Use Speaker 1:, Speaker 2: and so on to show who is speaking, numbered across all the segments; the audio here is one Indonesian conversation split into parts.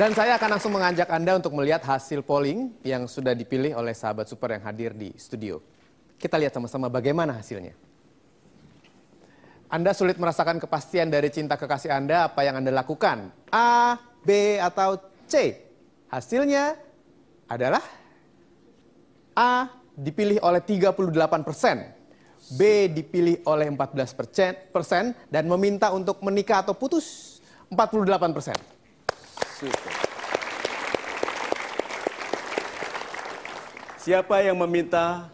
Speaker 1: Dan saya akan langsung mengajak Anda untuk melihat hasil polling yang sudah dipilih oleh sahabat super yang hadir di studio. Kita lihat sama-sama bagaimana hasilnya. Anda sulit merasakan kepastian dari cinta kekasih Anda apa yang Anda lakukan. A, B, atau C. Hasilnya adalah A dipilih oleh 38 persen. B dipilih oleh 14 persen dan meminta untuk menikah atau putus 48 persen. Siapa yang meminta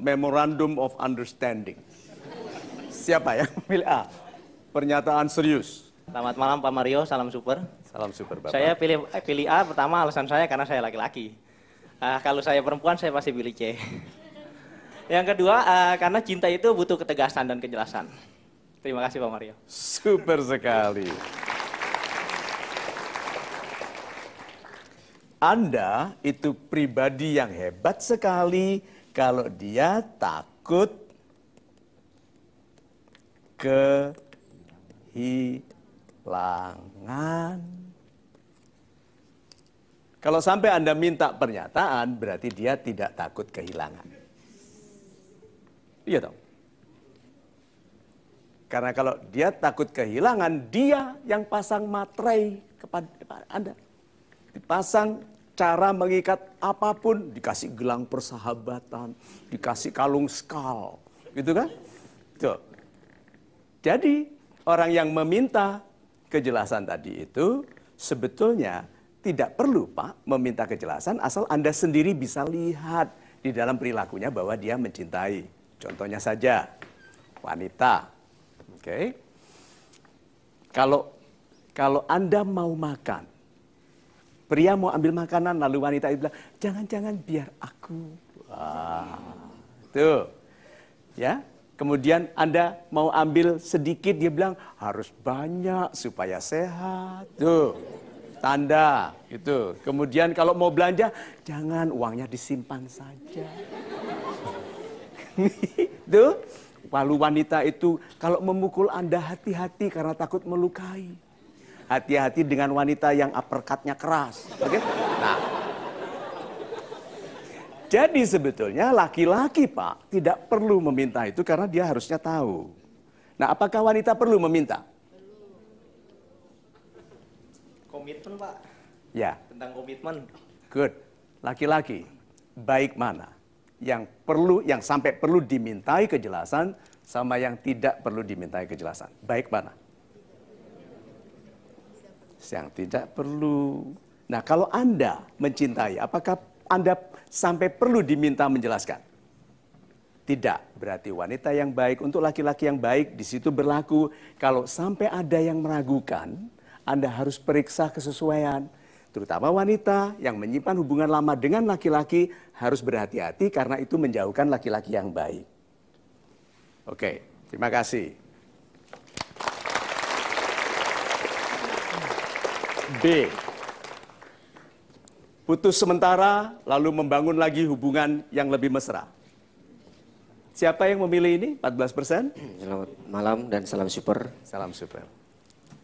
Speaker 1: memorandum of understanding? Siapa yang pilih A? Pernyataan serius.
Speaker 2: Selamat malam Pak Mario, salam super. Salam super Bapak. Saya pilih eh, pilih A pertama alasan saya karena saya laki-laki. Uh, kalau saya perempuan saya pasti pilih C. Yang kedua uh, karena cinta itu butuh ketegasan dan kejelasan. Terima kasih Pak Mario.
Speaker 1: Super sekali. Anda itu pribadi yang hebat sekali kalau dia takut kehilangan. Kalau sampai Anda minta pernyataan, berarti dia tidak takut kehilangan. Iya dong. Karena kalau dia takut kehilangan, dia yang pasang materai kepada Anda. Dipasang cara mengikat apapun, dikasih gelang persahabatan, dikasih kalung skal, gitu kan? Tuh. Jadi orang yang meminta kejelasan tadi itu sebetulnya tidak perlu Pak meminta kejelasan asal Anda sendiri bisa lihat di dalam perilakunya bahwa dia mencintai. Contohnya saja wanita. Oke. Okay. Kalau kalau Anda mau makan, Pria mau ambil makanan, lalu wanita itu bilang, jangan-jangan biar aku. Wah. Tuh. Ya, Kemudian Anda mau ambil sedikit, dia bilang harus banyak supaya sehat. Tuh, tanda itu. Kemudian kalau mau belanja, jangan uangnya disimpan saja. Tuh, lalu wanita itu kalau memukul Anda hati-hati karena takut melukai hati-hati dengan wanita yang uppercutnya keras. Oke? Okay? Nah. Jadi sebetulnya laki-laki Pak tidak perlu meminta itu karena dia harusnya tahu. Nah apakah wanita perlu meminta?
Speaker 2: Komitmen Pak. Ya. Tentang komitmen.
Speaker 1: Good. Laki-laki baik mana? Yang perlu, yang sampai perlu dimintai kejelasan sama yang tidak perlu dimintai kejelasan. Baik mana? yang tidak perlu. Nah, kalau Anda mencintai, apakah Anda sampai perlu diminta menjelaskan? Tidak, berarti wanita yang baik untuk laki-laki yang baik di situ berlaku. Kalau sampai ada yang meragukan, Anda harus periksa kesesuaian. Terutama wanita yang menyimpan hubungan lama dengan laki-laki harus berhati-hati karena itu menjauhkan laki-laki yang baik. Oke, terima kasih. B. Putus sementara, lalu membangun lagi hubungan yang lebih mesra. Siapa yang memilih
Speaker 2: ini? 14 persen. Hmm, selamat malam dan salam super. Salam super.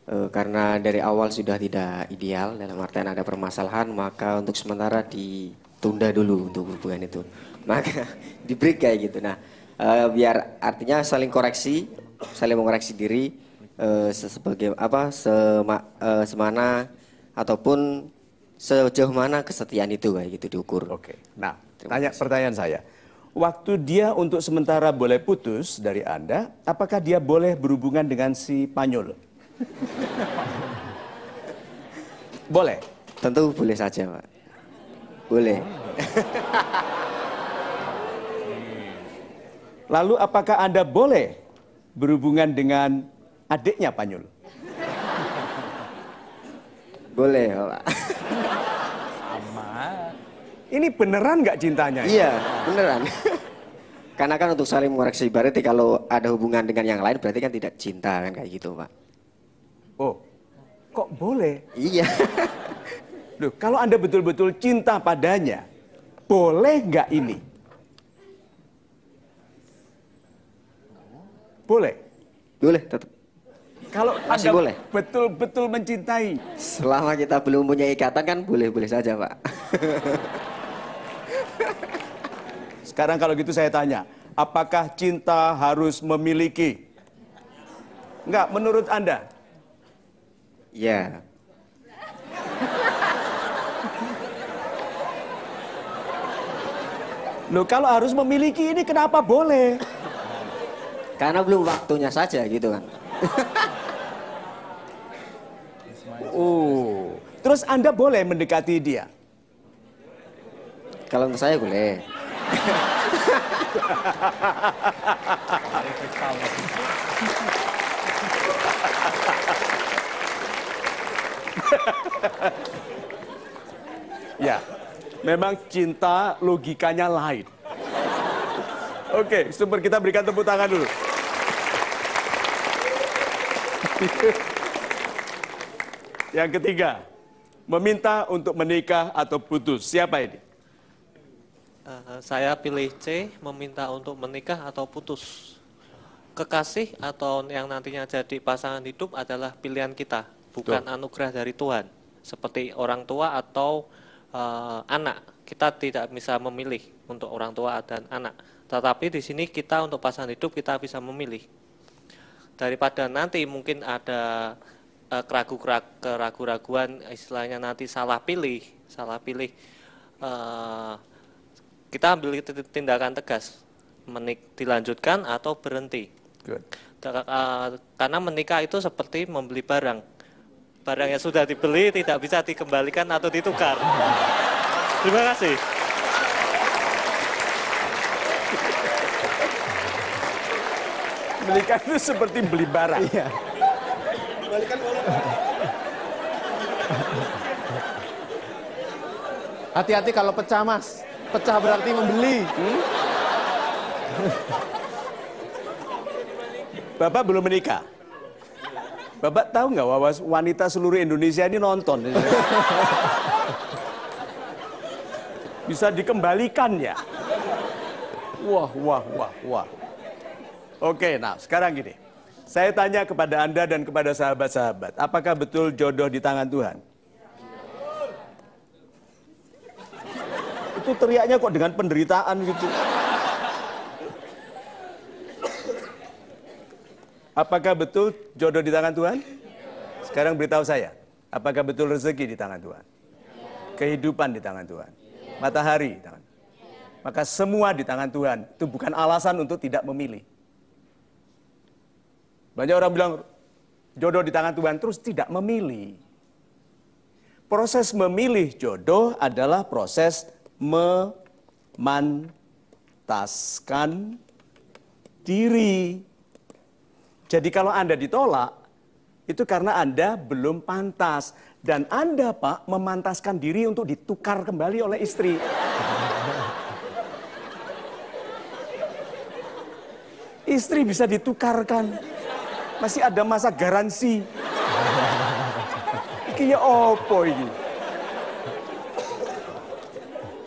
Speaker 2: E, karena dari awal sudah tidak ideal, dalam artian ada permasalahan, maka untuk sementara ditunda dulu untuk hubungan itu. Maka diberi kayak gitu. Nah, e, biar artinya saling koreksi, saling mengoreksi diri, uh, sebagai apa sema, uh, semana ataupun sejauh mana kesetiaan itu kayak gitu diukur. Oke. Nah, tanya pertanyaan saya.
Speaker 1: Waktu dia untuk sementara boleh putus dari Anda, apakah dia boleh berhubungan dengan si Panyol? boleh. Tentu boleh saja, Pak. Boleh. Lalu apakah Anda boleh berhubungan dengan adiknya Panyul. Boleh, Pak. Sama.
Speaker 2: Ini beneran nggak cintanya? Iya, ya? beneran. Karena kan untuk saling mengoreksi berarti kalau ada hubungan dengan yang lain berarti kan tidak cinta kan kayak gitu, Pak.
Speaker 1: Oh, kok boleh? Iya. Loh, kalau Anda betul-betul cinta padanya, boleh nggak ini?
Speaker 2: Boleh. Boleh, tetap.
Speaker 1: Kalau Masih Anda boleh. betul-betul mencintai.
Speaker 2: Selama kita belum punya ikatan kan boleh-boleh saja, Pak.
Speaker 1: Sekarang kalau gitu saya tanya, apakah cinta harus memiliki? Enggak, menurut Anda?
Speaker 2: Ya. Yeah. Loh kalau harus memiliki ini kenapa boleh? Karena belum waktunya saja gitu kan. Oh, terus Anda
Speaker 1: boleh mendekati dia? Kalau untuk saya boleh. ya, memang cinta logikanya lain. Oke, super kita berikan tepuk tangan dulu. Yang ketiga, meminta untuk menikah atau putus. Siapa ini?
Speaker 2: Uh, saya pilih C, meminta untuk menikah atau putus. Kekasih atau yang nantinya jadi pasangan hidup adalah pilihan kita, bukan Tuh. anugerah dari Tuhan. Seperti orang tua atau uh, anak, kita tidak bisa memilih untuk orang tua dan anak. Tetapi di sini kita untuk pasangan hidup kita bisa memilih. Daripada nanti mungkin ada uh, keragu keragu raguan istilahnya nanti salah pilih salah pilih uh, kita ambil tindakan tegas menik dilanjutkan atau berhenti Good. Uh, karena menikah itu seperti membeli barang barang yang sudah dibeli tidak bisa dikembalikan atau ditukar terima kasih
Speaker 1: Belikan itu seperti beli barang. Iya balikan boleh Hati-hati kalau pecah mas. Pecah berarti membeli. Hmm? Bapak belum menikah. Bapak tahu nggak bahwa wanita seluruh Indonesia ini nonton. Bisa dikembalikan ya. Wah, wah, wah, wah. Oke, nah sekarang gini. Saya tanya kepada Anda dan kepada sahabat-sahabat, apakah betul jodoh di tangan Tuhan? Itu teriaknya kok dengan penderitaan gitu. Apakah betul jodoh di tangan Tuhan? Sekarang beritahu saya, apakah betul rezeki di tangan Tuhan? Kehidupan di tangan Tuhan? Matahari di tangan Maka semua di tangan Tuhan. Itu bukan alasan untuk tidak memilih. Banyak orang bilang jodoh di tangan Tuhan terus tidak memilih. Proses memilih jodoh adalah proses memantaskan diri. Jadi kalau Anda ditolak, itu karena Anda belum pantas. Dan Anda, Pak, memantaskan diri untuk ditukar kembali oleh istri. istri bisa ditukarkan masih ada masa garansi. iki ya opo iki?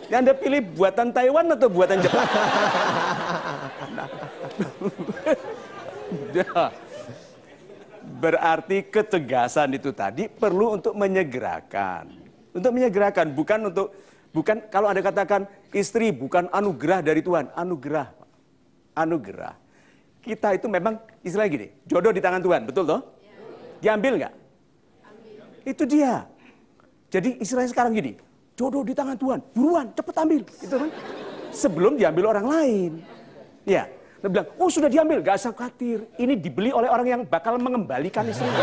Speaker 1: Yang Anda pilih buatan Taiwan atau buatan Jepang? Nah. Berarti ketegasan itu tadi perlu untuk menyegerakan. Untuk menyegerakan, bukan untuk bukan kalau Anda katakan istri bukan anugerah dari Tuhan, anugerah. Anugerah kita itu memang istilahnya gini, jodoh di tangan Tuhan, betul toh? Diambil nggak? Itu dia. Jadi istilahnya sekarang gini, jodoh di tangan Tuhan, buruan, cepet ambil, gitu kan? Sebelum diambil orang lain. Ya, dia bilang, oh sudah diambil, gak usah khawatir. Ini dibeli oleh orang yang bakal mengembalikan istrinya.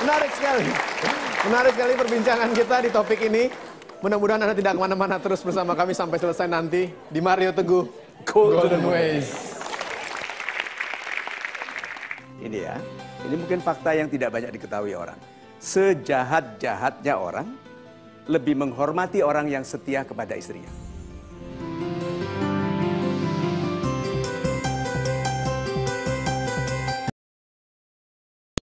Speaker 1: Menarik sekali. Menarik sekali perbincangan kita di topik ini. Mudah-mudahan Anda tidak kemana-mana terus bersama kami sampai selesai nanti di Mario Teguh Golden, Golden Ways. Ini ya, ini mungkin fakta yang tidak banyak diketahui orang. Sejahat-jahatnya orang, lebih menghormati orang yang setia kepada istrinya.